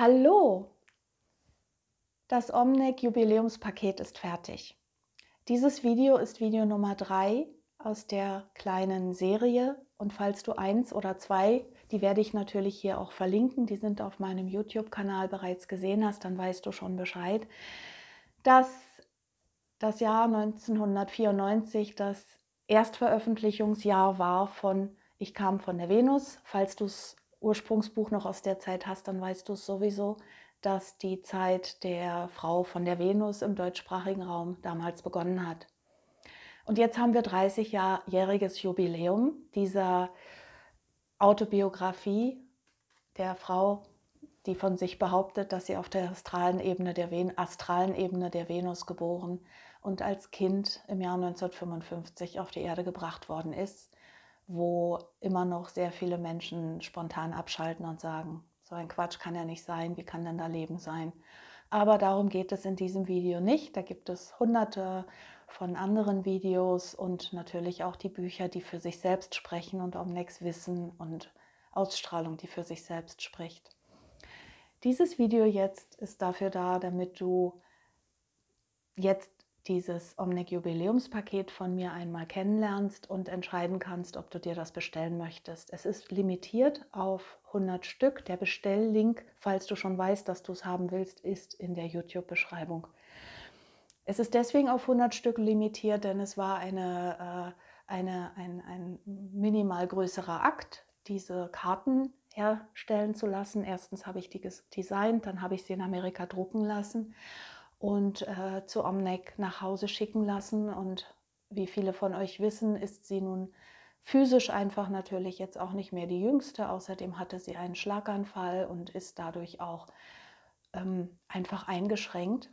Hallo! Das Omnic Jubiläumspaket ist fertig. Dieses Video ist Video Nummer 3 aus der kleinen Serie und falls du eins oder zwei, die werde ich natürlich hier auch verlinken, die sind auf meinem YouTube-Kanal bereits gesehen hast, dann weißt du schon Bescheid, dass das Jahr 1994 das Erstveröffentlichungsjahr war von Ich kam von der Venus. Falls du es Ursprungsbuch noch aus der Zeit hast, dann weißt du es sowieso, dass die Zeit der Frau von der Venus im deutschsprachigen Raum damals begonnen hat. Und jetzt haben wir 30-jähriges Jubiläum dieser Autobiografie der Frau, die von sich behauptet, dass sie auf der astralen Ebene der, Ven astralen Ebene der Venus geboren und als Kind im Jahr 1955 auf die Erde gebracht worden ist wo immer noch sehr viele Menschen spontan abschalten und sagen, so ein Quatsch kann ja nicht sein, wie kann denn da Leben sein? Aber darum geht es in diesem Video nicht. Da gibt es hunderte von anderen Videos und natürlich auch die Bücher, die für sich selbst sprechen und Omnex Wissen und Ausstrahlung, die für sich selbst spricht. Dieses Video jetzt ist dafür da, damit du jetzt dieses Omnic Jubiläumspaket von mir einmal kennenlernst und entscheiden kannst, ob du dir das bestellen möchtest. Es ist limitiert auf 100 Stück. Der Bestelllink, falls du schon weißt, dass du es haben willst, ist in der YouTube-Beschreibung. Es ist deswegen auf 100 Stück limitiert, denn es war eine, äh, eine, ein, ein minimal größerer Akt, diese Karten herstellen zu lassen. Erstens habe ich die designt, dann habe ich sie in Amerika drucken lassen und äh, zu Omnek nach Hause schicken lassen. Und wie viele von euch wissen, ist sie nun physisch einfach natürlich jetzt auch nicht mehr die jüngste. Außerdem hatte sie einen Schlaganfall und ist dadurch auch ähm, einfach eingeschränkt.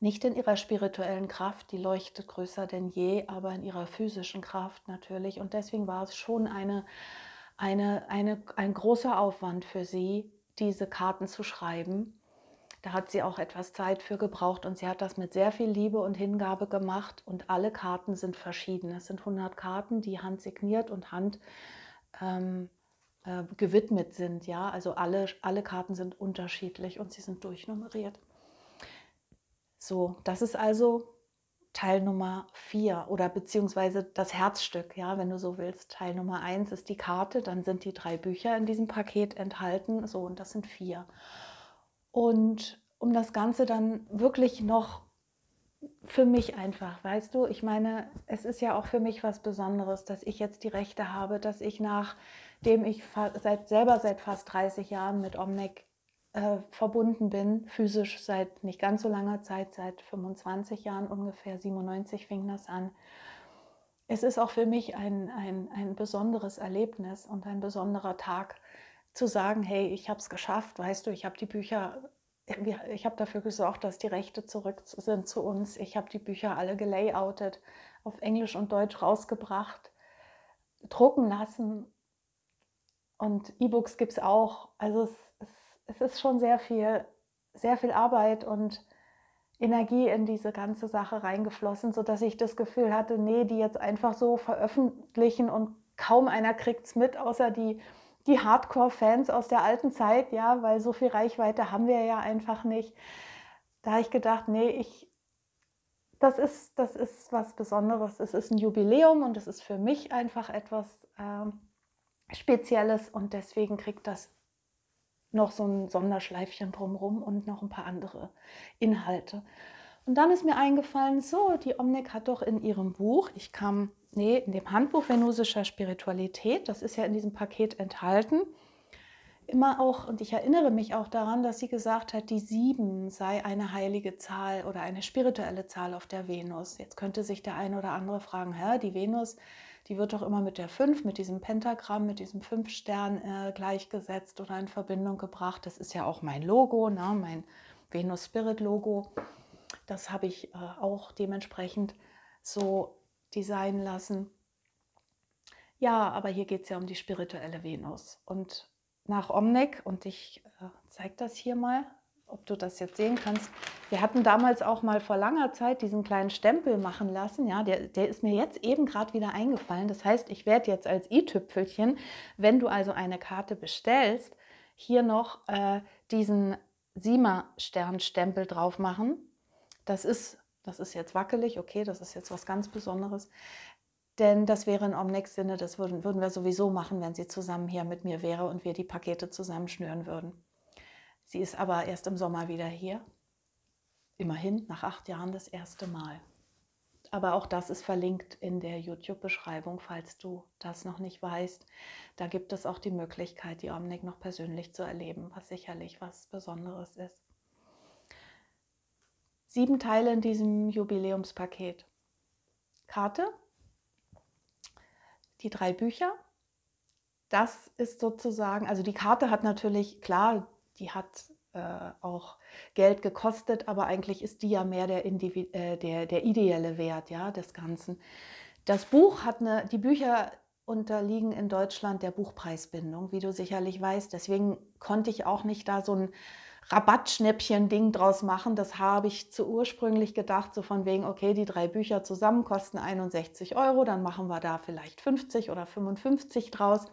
Nicht in ihrer spirituellen Kraft, die leuchtet größer denn je, aber in ihrer physischen Kraft natürlich. Und deswegen war es schon eine, eine, eine, ein großer Aufwand für sie, diese Karten zu schreiben da hat sie auch etwas Zeit für gebraucht und sie hat das mit sehr viel Liebe und Hingabe gemacht und alle Karten sind verschieden. Es sind 100 Karten, die handsigniert und hand ähm, äh, gewidmet sind. Ja, also alle, alle Karten sind unterschiedlich und sie sind durchnummeriert. So, das ist also Teil Nummer 4 oder beziehungsweise das Herzstück, ja, wenn du so willst. Teil Nummer 1 ist die Karte, dann sind die drei Bücher in diesem Paket enthalten, so und das sind vier. Und um das Ganze dann wirklich noch für mich einfach, weißt du, ich meine, es ist ja auch für mich was Besonderes, dass ich jetzt die Rechte habe, dass ich nachdem ich seit, selber seit fast 30 Jahren mit Omnic äh, verbunden bin, physisch seit nicht ganz so langer Zeit, seit 25 Jahren ungefähr, 97 fing das an. Es ist auch für mich ein, ein, ein besonderes Erlebnis und ein besonderer Tag, zu sagen, hey, ich habe es geschafft, weißt du, ich habe die Bücher, ich habe dafür gesorgt, dass die Rechte zurück sind zu uns, ich habe die Bücher alle gelayoutet, auf Englisch und Deutsch rausgebracht, drucken lassen und E-Books gibt es auch. Also es, es, es ist schon sehr viel, sehr viel Arbeit und Energie in diese ganze Sache reingeflossen, sodass ich das Gefühl hatte, nee, die jetzt einfach so veröffentlichen und kaum einer kriegt es mit, außer die die Hardcore-Fans aus der alten Zeit, ja, weil so viel Reichweite haben wir ja einfach nicht. Da habe ich gedacht, nee, ich, das ist, das ist was Besonderes. Es ist ein Jubiläum und es ist für mich einfach etwas äh, Spezielles und deswegen kriegt das noch so ein Sonderschleifchen drumherum und noch ein paar andere Inhalte. Und dann ist mir eingefallen, so, die Omnek hat doch in ihrem Buch, ich kam, nee, in dem Handbuch venusischer Spiritualität, das ist ja in diesem Paket enthalten, immer auch, und ich erinnere mich auch daran, dass sie gesagt hat, die sieben sei eine heilige Zahl oder eine spirituelle Zahl auf der Venus. Jetzt könnte sich der eine oder andere fragen, hä, die Venus, die wird doch immer mit der fünf, mit diesem Pentagramm, mit diesem Fünfstern äh, gleichgesetzt oder in Verbindung gebracht. Das ist ja auch mein Logo, ne? mein Venus Spirit Logo. Das habe ich äh, auch dementsprechend so designen lassen. Ja, aber hier geht es ja um die spirituelle Venus. Und nach Omnek, und ich äh, zeige das hier mal, ob du das jetzt sehen kannst. Wir hatten damals auch mal vor langer Zeit diesen kleinen Stempel machen lassen. Ja, der, der ist mir jetzt eben gerade wieder eingefallen. Das heißt, ich werde jetzt als i-Tüpfelchen, wenn du also eine Karte bestellst, hier noch äh, diesen Sima-Sternstempel drauf machen das ist, das ist jetzt wackelig, okay, das ist jetzt was ganz Besonderes. Denn das wäre in Omnex Sinne, das würden, würden wir sowieso machen, wenn sie zusammen hier mit mir wäre und wir die Pakete zusammenschnüren würden. Sie ist aber erst im Sommer wieder hier. Immerhin nach acht Jahren das erste Mal. Aber auch das ist verlinkt in der YouTube-Beschreibung, falls du das noch nicht weißt. Da gibt es auch die Möglichkeit, die Omnic noch persönlich zu erleben, was sicherlich was Besonderes ist sieben Teile in diesem Jubiläumspaket. Karte, die drei Bücher. Das ist sozusagen, also die Karte hat natürlich, klar, die hat äh, auch Geld gekostet, aber eigentlich ist die ja mehr der, Indivi äh, der, der ideelle Wert ja, des Ganzen. Das Buch hat eine, die Bücher unterliegen in Deutschland der Buchpreisbindung, wie du sicherlich weißt. Deswegen konnte ich auch nicht da so ein Rabattschnäppchen-Ding draus machen. Das habe ich zu ursprünglich gedacht, so von wegen, okay, die drei Bücher zusammen kosten 61 Euro, dann machen wir da vielleicht 50 oder 55 draus.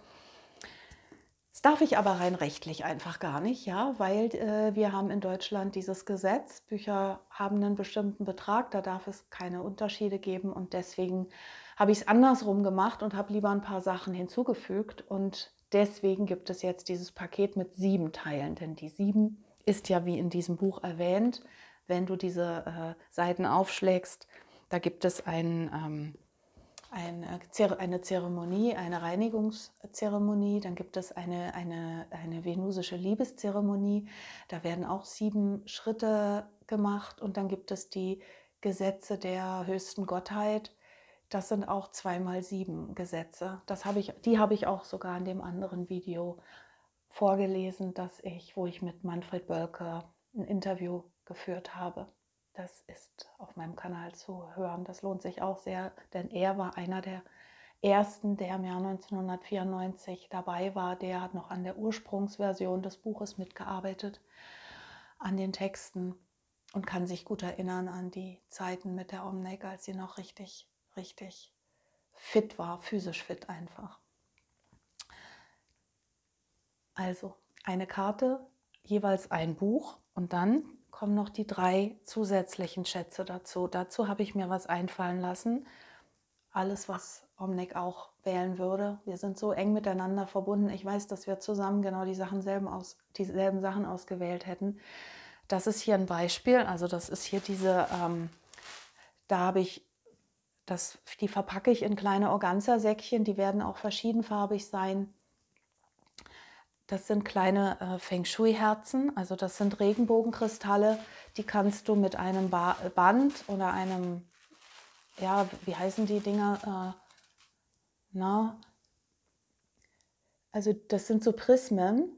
Das darf ich aber rein rechtlich einfach gar nicht, ja, weil äh, wir haben in Deutschland dieses Gesetz, Bücher haben einen bestimmten Betrag, da darf es keine Unterschiede geben und deswegen habe ich es andersrum gemacht und habe lieber ein paar Sachen hinzugefügt und deswegen gibt es jetzt dieses Paket mit sieben Teilen, denn die sieben ist ja wie in diesem Buch erwähnt, wenn du diese äh, Seiten aufschlägst, da gibt es ein, ähm, eine, äh, eine Zeremonie, eine Reinigungszeremonie, dann gibt es eine, eine, eine venusische Liebeszeremonie, da werden auch sieben Schritte gemacht und dann gibt es die Gesetze der höchsten Gottheit. Das sind auch zweimal sieben Gesetze. Das hab ich, die habe ich auch sogar in dem anderen Video vorgelesen, dass ich, wo ich mit Manfred Bölke ein Interview geführt habe. Das ist auf meinem Kanal zu hören. Das lohnt sich auch sehr, denn er war einer der ersten, der im Jahr 1994 dabei war. Der hat noch an der Ursprungsversion des Buches mitgearbeitet, an den Texten und kann sich gut erinnern an die Zeiten mit der Omnek, als sie noch richtig, richtig fit war, physisch fit einfach. Also eine Karte, jeweils ein Buch und dann kommen noch die drei zusätzlichen Schätze dazu. Dazu habe ich mir was einfallen lassen. Alles, was Omnek auch wählen würde. Wir sind so eng miteinander verbunden. Ich weiß, dass wir zusammen genau die Sachen selben aus, dieselben Sachen ausgewählt hätten. Das ist hier ein Beispiel. Also das ist hier diese, ähm, da habe ich das, die verpacke ich in kleine Organza-Säckchen. Die werden auch verschiedenfarbig sein. Das sind kleine äh, Feng Shui-Herzen, also das sind Regenbogenkristalle, die kannst du mit einem ba Band oder einem, ja, wie heißen die Dinger? Äh, na, also das sind so Prismen.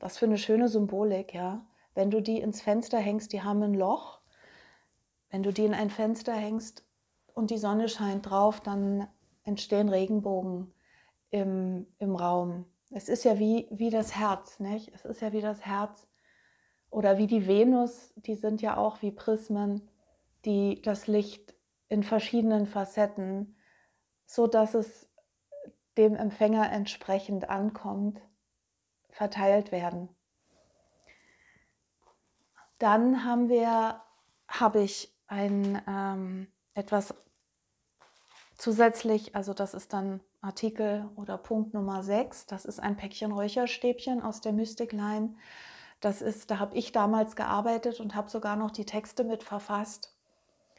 Was für eine schöne Symbolik, ja. Wenn du die ins Fenster hängst, die haben ein Loch. Wenn du die in ein Fenster hängst und die Sonne scheint drauf, dann entstehen Regenbogen im, im Raum. Es ist ja wie, wie das Herz, nicht? Es ist ja wie das Herz oder wie die Venus, die sind ja auch wie Prismen, die das Licht in verschiedenen Facetten, so dass es dem Empfänger entsprechend ankommt, verteilt werden. Dann haben wir, habe ich ein ähm, etwas zusätzlich, also das ist dann Artikel oder Punkt Nummer 6. Das ist ein Päckchen Räucherstäbchen aus der Mystic Line. Das ist, da habe ich damals gearbeitet und habe sogar noch die Texte mit verfasst.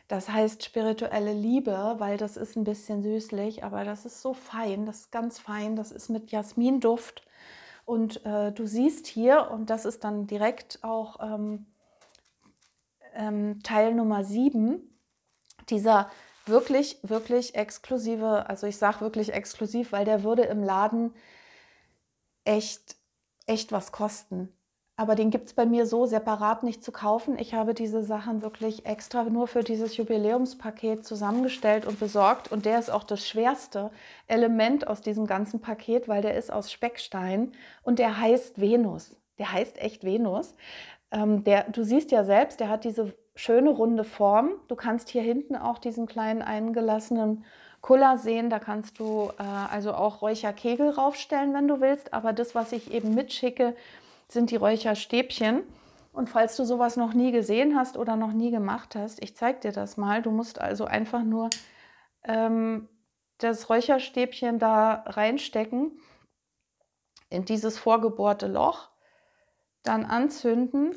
Das heißt spirituelle Liebe, weil das ist ein bisschen süßlich, aber das ist so fein, das ist ganz fein, das ist mit Jasminduft. Und äh, du siehst hier, und das ist dann direkt auch ähm, ähm, Teil Nummer 7, dieser wirklich, wirklich exklusive, also ich sage wirklich exklusiv, weil der würde im Laden echt, echt was kosten. Aber den gibt es bei mir so separat nicht zu kaufen. Ich habe diese Sachen wirklich extra nur für dieses Jubiläumspaket zusammengestellt und besorgt. Und der ist auch das schwerste Element aus diesem ganzen Paket, weil der ist aus Speckstein und der heißt Venus. Der heißt echt Venus. Ähm, der, du siehst ja selbst, der hat diese schöne runde Form. Du kannst hier hinten auch diesen kleinen eingelassenen Kuller sehen. Da kannst du äh, also auch Räucherkegel raufstellen, wenn du willst. Aber das, was ich eben mitschicke, sind die Räucherstäbchen. Und falls du sowas noch nie gesehen hast oder noch nie gemacht hast, ich zeige dir das mal. Du musst also einfach nur ähm, das Räucherstäbchen da reinstecken in dieses vorgebohrte Loch, dann anzünden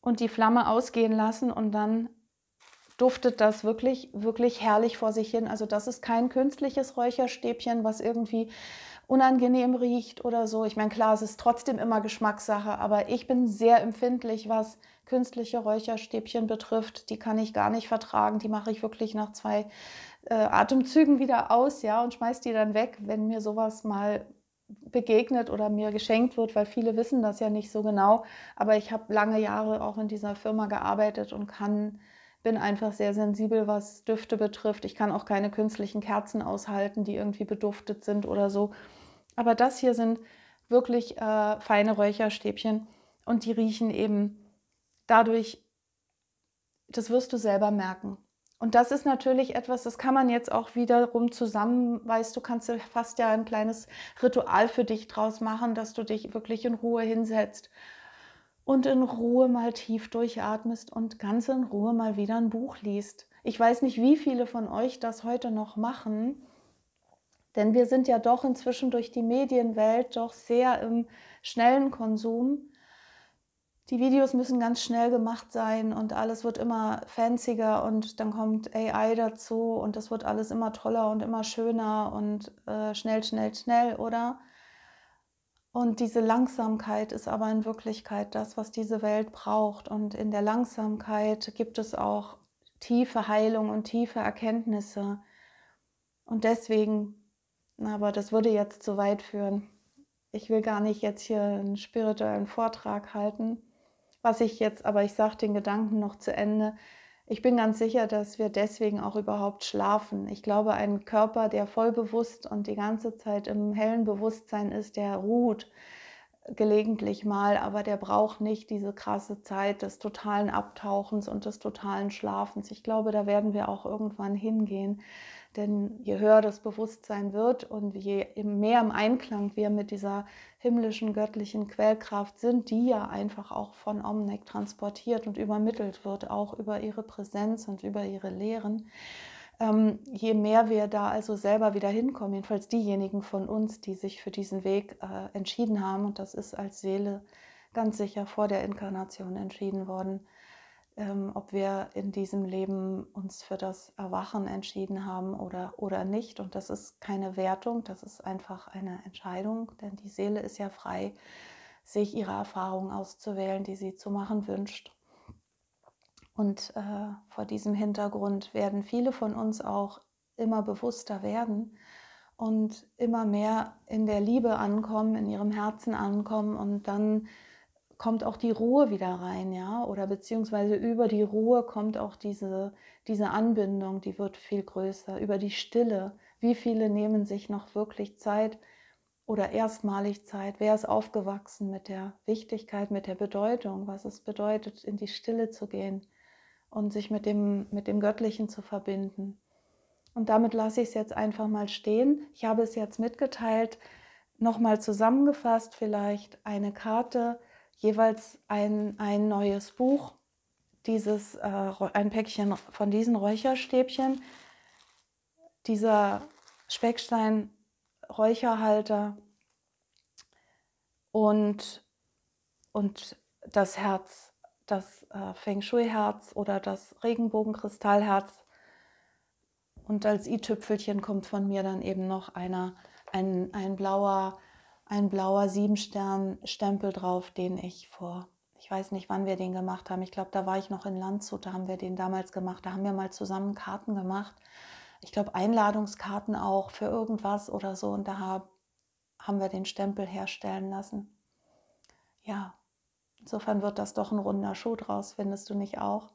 und die Flamme ausgehen lassen und dann duftet das wirklich, wirklich herrlich vor sich hin. Also das ist kein künstliches Räucherstäbchen, was irgendwie unangenehm riecht oder so. Ich meine, klar, es ist trotzdem immer Geschmackssache, aber ich bin sehr empfindlich, was künstliche Räucherstäbchen betrifft. Die kann ich gar nicht vertragen. Die mache ich wirklich nach zwei äh, Atemzügen wieder aus, ja, und schmeiße die dann weg, wenn mir sowas mal begegnet oder mir geschenkt wird, weil viele wissen das ja nicht so genau. Aber ich habe lange Jahre auch in dieser Firma gearbeitet und kann, bin einfach sehr sensibel, was Düfte betrifft. Ich kann auch keine künstlichen Kerzen aushalten, die irgendwie beduftet sind oder so. Aber das hier sind wirklich äh, feine Räucherstäbchen und die riechen eben dadurch, das wirst du selber merken. Und das ist natürlich etwas, das kann man jetzt auch wiederum zusammen, weißt du, kannst du fast ja ein kleines Ritual für dich draus machen, dass du dich wirklich in Ruhe hinsetzt und in Ruhe mal tief durchatmest und ganz in Ruhe mal wieder ein Buch liest. Ich weiß nicht, wie viele von euch das heute noch machen, denn wir sind ja doch inzwischen durch die Medienwelt doch sehr im schnellen Konsum die Videos müssen ganz schnell gemacht sein und alles wird immer fancier und dann kommt AI dazu und das wird alles immer toller und immer schöner und äh, schnell, schnell, schnell, oder? Und diese Langsamkeit ist aber in Wirklichkeit das, was diese Welt braucht. Und in der Langsamkeit gibt es auch tiefe Heilung und tiefe Erkenntnisse. Und deswegen, aber das würde jetzt zu weit führen. Ich will gar nicht jetzt hier einen spirituellen Vortrag halten. Was ich jetzt, aber ich sage den Gedanken noch zu Ende, ich bin ganz sicher, dass wir deswegen auch überhaupt schlafen. Ich glaube, ein Körper, der voll bewusst und die ganze Zeit im hellen Bewusstsein ist, der ruht gelegentlich mal, aber der braucht nicht diese krasse Zeit des totalen Abtauchens und des totalen Schlafens. Ich glaube, da werden wir auch irgendwann hingehen. Denn je höher das Bewusstsein wird und je mehr im Einklang wir mit dieser himmlischen, göttlichen Quellkraft sind, die ja einfach auch von Omnek transportiert und übermittelt wird, auch über ihre Präsenz und über ihre Lehren, ähm, je mehr wir da also selber wieder hinkommen, jedenfalls diejenigen von uns, die sich für diesen Weg äh, entschieden haben, und das ist als Seele ganz sicher vor der Inkarnation entschieden worden, ähm, ob wir in diesem Leben uns für das Erwachen entschieden haben oder, oder nicht. Und das ist keine Wertung, das ist einfach eine Entscheidung, denn die Seele ist ja frei, sich ihre Erfahrungen auszuwählen, die sie zu machen wünscht. Und äh, vor diesem Hintergrund werden viele von uns auch immer bewusster werden und immer mehr in der Liebe ankommen, in ihrem Herzen ankommen und dann kommt auch die Ruhe wieder rein, ja, oder beziehungsweise über die Ruhe kommt auch diese, diese Anbindung, die wird viel größer, über die Stille. Wie viele nehmen sich noch wirklich Zeit oder erstmalig Zeit? Wer ist aufgewachsen mit der Wichtigkeit, mit der Bedeutung, was es bedeutet, in die Stille zu gehen und sich mit dem, mit dem Göttlichen zu verbinden? Und damit lasse ich es jetzt einfach mal stehen. Ich habe es jetzt mitgeteilt, nochmal zusammengefasst vielleicht eine Karte, jeweils ein, ein neues Buch, dieses, äh, ein Päckchen von diesen Räucherstäbchen, dieser Speckstein-Räucherhalter und, und das Herz, das äh, Feng Shui-Herz oder das Regenbogenkristallherz. Und als i-Tüpfelchen kommt von mir dann eben noch einer, ein, ein blauer ein blauer Siebenstern-Stempel drauf, den ich vor, ich weiß nicht, wann wir den gemacht haben. Ich glaube, da war ich noch in Landshut, da haben wir den damals gemacht. Da haben wir mal zusammen Karten gemacht. Ich glaube, Einladungskarten auch für irgendwas oder so. Und da hab, haben wir den Stempel herstellen lassen. Ja, insofern wird das doch ein runder Schuh draus, findest du nicht auch?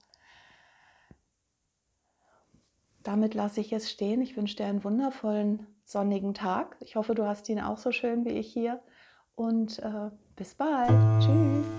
Damit lasse ich es stehen. Ich wünsche dir einen wundervollen sonnigen Tag. Ich hoffe, du hast ihn auch so schön wie ich hier. Und äh, bis bald. Tschüss.